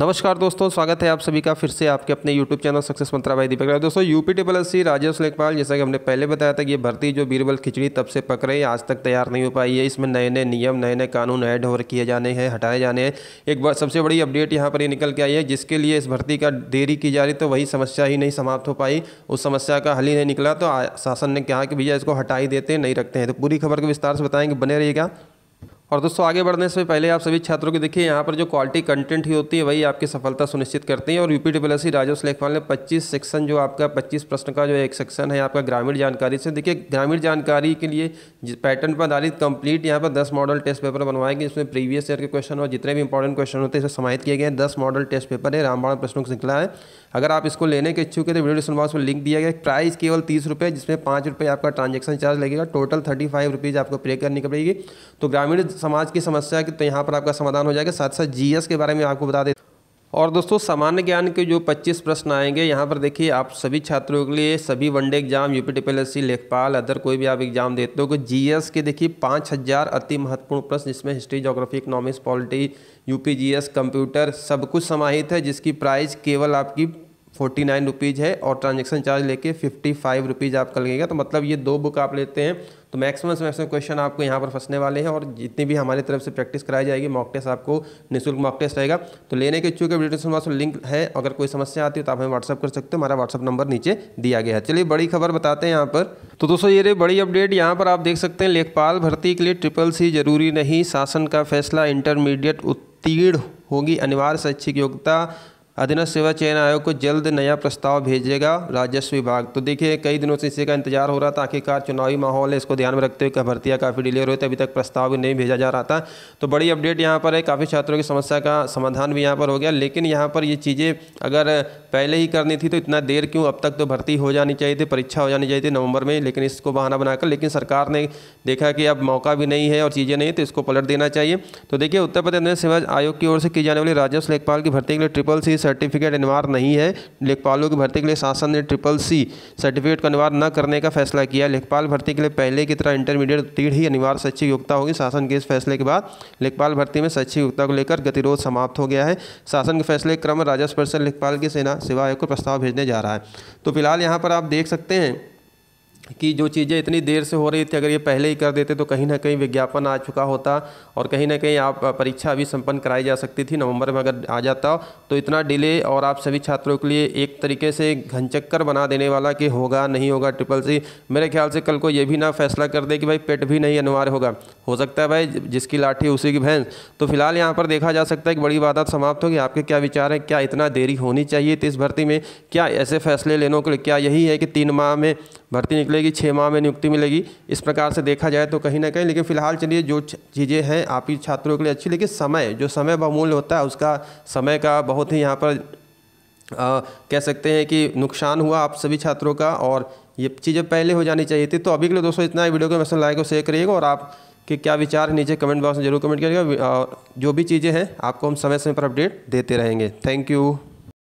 नमस्कार दोस्तों स्वागत है आप सभी का फिर से आपके अपने यूट्यूब चैनल सक्सेस मंत्रा भाई दीपक राय दोस्तों UP T plus C Rajesh लेखपाल जैसा कि हमने पहले बताया था कि ये भर्ती जो बीरबल खिचड़ी तब से पक रही है आज तक तैयार नहीं हो पाई है इसमें नए नए नियम नए नए कानून ऐड और किए जाने हैं हटाए जाने हैं एक बार सबसे बड़ी अपडेट यहाँ पर ये निकल के आई है जिसके लिए इस भर्ती का देरी की जा रही तो वही समस्या ही नहीं समाप्त हो पाई उस समस्या का हल ही नहीं निकला तो शासन ने कहा कि भैया इसको हटा ही देते नहीं रखते हैं तो पूरी खबर के विस्तार से बताएंगे बने रहिएगा और दोस्तों आगे बढ़ने से पहले आप सभी छात्रों के देखिए यहाँ पर जो क्वालिटी कंटेंट ही होती है वही आपकी सफलता सुनिश्चित करती है और यूपी एस सी राजस्व लेखपाल ने 25 सेक्शन जो आपका 25 प्रश्न का जो एक सेक्शन है आपका ग्रामीण जानकारी से देखिए ग्रामीण जानकारी के लिए पैटर्न पर आधारित कंप्लीट यहाँ पर दस मॉडल टेस्ट पेपर बनवाए गए जिसमें प्रीवियस ईयर के क्वेश्चन और जितने भी इंपॉर्टेंट क्वेश्चन होते हैं इसे समाहित किए गए हैं दस मॉडल टेस्ट पेपर है रामबाण प्रश्नों को निकला है अगर आप इसको लेने के इच्छुक है तो वीडियो डिस्क्रिप्शन में लिंक दिया गया प्राइस केवल तीस रुपये जिसमें पाँच रुपये आपका ट्रांजेक्शन चार्ज लगेगा टोटल थर्टी फाइव रुपीज़ आपको पे करनी पड़ेगी तो ग्रामीण समाज की समस्या की तो यहाँ पर आपका समाधान हो जाएगा साथ साथ जीएस के बारे में आपको बता दें और दोस्तों सामान्य ज्ञान के जो 25 प्रश्न आएंगे यहाँ पर देखिए आप सभी छात्रों के लिए सभी वनडे एग्जाम यू पी लेखपाल अदर कोई भी आप एग्जाम देते हो तो एस के देखिए पाँच हज़ार अति महत्वपूर्ण प्रश्न जिसमें history geography economics polity UPGS computer सब कुछ समाहित है जिसकी प्राइस केवल आपकी फोर्टी नाइन रुपीज़ है और ट्रांजेक्शन चार्ज लेके फिफ्टी फाइव रुपीज़ आपका लगेगा तो मतलब ये दो बुक आप लेते हैं तो मैक्सिमम से मैक्सिमम क्वेश्चन आपको यहाँ पर फंसने वाले हैं और जितनी भी हमारी तरफ से प्रैक्टिस कराई जाएगी मॉक टेस्ट आपको निःशुल्क मॉक टेस्ट रहेगा तो लेने के इच्छुक डिस्क्रिप्शन वास्तव लिंक है अगर कोई समस्या आती है तो आप हमें व्हाट्सअप कर सकते हो हमारा व्हाट्सअप नंबर नीचे दिया गया है चलिए बड़ी खबर बताते हैं यहाँ पर तो दोस्तों ये बड़ी अपडेट यहाँ पर आप देख सकते हैं लेखपाल भर्ती के लिए ट्रिपल सी जरूरी नहीं शासन का फैसला इंटरमीडिएट उत्तीर्ण होगी अनिवार्य शैक्षिक योग्यता अधीन सेवा चयन आयोग को जल्द नया प्रस्ताव भेजेगा राजस्व विभाग तो देखिए कई दिनों से इसी का इंतजार हो रहा था आखिरकार चुनावी माहौल है इसको ध्यान में रखते हुए कि भर्तियाँ काफ़ी डिले हो रही थी अभी तक प्रस्ताव भी नहीं भेजा जा रहा था तो बड़ी अपडेट यहाँ पर है काफ़ी छात्रों की समस्या का समाधान भी यहाँ पर हो गया लेकिन यहाँ पर ये चीज़ें अगर पहले ही करनी थी तो इतना देर क्यों अब तक तो भर्ती हो जानी चाहिए थी परीक्षा हो जानी चाहिए थी नवंबर में लेकिन इसको बहाना बनाकर लेकिन सरकार ने देखा कि अब मौका भी नहीं है और चीज़ें नहीं तो इसको पलट देना चाहिए तो देखिए उत्तर प्रदेश सेवा आयोग की ओर से की जाने वाली राजस्व लेखपाल की भर्ती के लिए ट्रिपल सी सर्टिफिकेट अनिवार्य नहीं है लेखपालों की भर्ती के लिए शासन ने ट्रिपल सी सर्टिफिकेट को अनिवार्य न करने का फैसला किया लेखपाल भर्ती के लिए पहले की तरह इंटरमीडिएट तीन ही अनिवार्य शैक्षिक योग्यता होगी शासन के इस फैसले के बाद लेखपाल भर्ती में शैक्षिक योग्यता को लेकर गतिरोध समाप्त हो गया है शासन के फैसले क्रम राजस्व परिषद लेखपाल की सेना सेवा आयोग को प्रस्ताव भेजने जा रहा है तो फिलहाल यहाँ पर आप देख सकते हैं कि जो चीज़ें इतनी देर से हो रही थी अगर ये पहले ही कर देते तो कहीं ना कहीं विज्ञापन आ चुका होता और कहीं ना कहीं आप परीक्षा अभी संपन्न कराई जा सकती थी नवंबर में अगर आ जाता तो इतना डिले और आप सभी छात्रों के लिए एक तरीके से घनचक्कर बना देने वाला कि होगा नहीं होगा ट्रिपल सी मेरे ख्याल से कल को ये भी ना फैसला कर दे कि भाई पेट भी नहीं अनिवार्य होगा हो सकता है भाई जिसकी लाठी उसी की भैंस तो फिलहाल यहाँ पर देखा जा सकता है कि बड़ी वादा समाप्त होगी आपके क्या विचार हैं क्या इतना देरी होनी चाहिए थी इस भर्ती में क्या ऐसे फैसले लेने के लिए क्या यही है कि तीन माह में भर्ती निकलेगी छः माह में नियुक्ति मिलेगी इस प्रकार से देखा जाए तो कहीं ना कहीं लेकिन फिलहाल चलिए जो चीज़ें हैं आप ही छात्रों के लिए अच्छी लेकिन समय जो समय बहुमूल्य होता है उसका समय का बहुत ही यहाँ पर आ, कह सकते हैं कि नुकसान हुआ आप सभी छात्रों का और ये चीज़ें पहले हो जानी चाहिए थी तो अभी के लिए दोस्तों इतना ही वीडियो को मैसेज लाइक और शेयर करिएगा और आप कि क्या विचार है नीचे कमेंट बॉक्स में जरूर कमेंट करिएगा और जो भी चीज़ें हैं आपको हम समय समय पर अपडेट देते रहेंगे थैंक यू